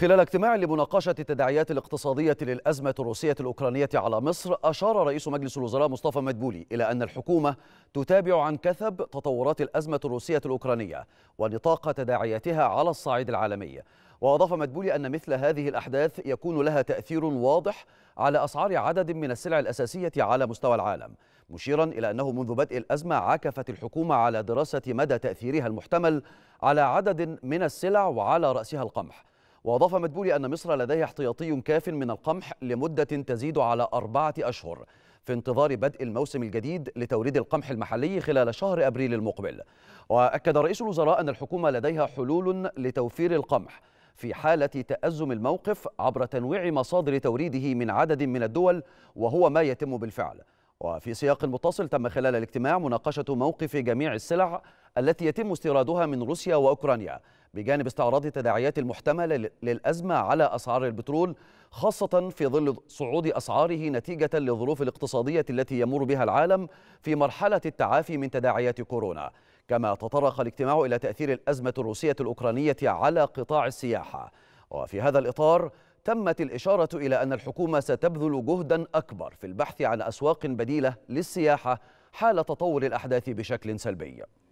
خلال اجتماع لمناقشة التداعيات الاقتصادية للأزمة الروسية الأوكرانية على مصر أشار رئيس مجلس الوزراء مصطفى مدبولي إلى أن الحكومة تتابع عن كثب تطورات الأزمة الروسية الأوكرانية ونطاق تداعياتها على الصعيد العالمي وأضاف مدبولي أن مثل هذه الأحداث يكون لها تأثير واضح على أسعار عدد من السلع الأساسية على مستوى العالم مشيرا إلى أنه منذ بدء الأزمة عكفت الحكومة على دراسة مدى تأثيرها المحتمل على عدد من السلع وعلى رأسها القمح وأضاف مدبولي أن مصر لديها احتياطي كاف من القمح لمدة تزيد على أربعة أشهر في انتظار بدء الموسم الجديد لتوريد القمح المحلي خلال شهر أبريل المقبل وأكد رئيس الوزراء أن الحكومة لديها حلول لتوفير القمح في حالة تأزم الموقف عبر تنويع مصادر توريده من عدد من الدول وهو ما يتم بالفعل وفي سياق متصل تم خلال الاجتماع مناقشة موقف جميع السلع التي يتم استيرادها من روسيا وأوكرانيا بجانب استعراض التداعيات المحتملة للأزمة على أسعار البترول خاصة في ظل صعود أسعاره نتيجة للظروف الاقتصادية التي يمر بها العالم في مرحلة التعافي من تداعيات كورونا كما تطرق الاجتماع إلى تأثير الأزمة الروسية الأوكرانية على قطاع السياحة وفي هذا الإطار تمت الإشارة إلى أن الحكومة ستبذل جهدا أكبر في البحث عن أسواق بديلة للسياحة حال تطور الأحداث بشكل سلبي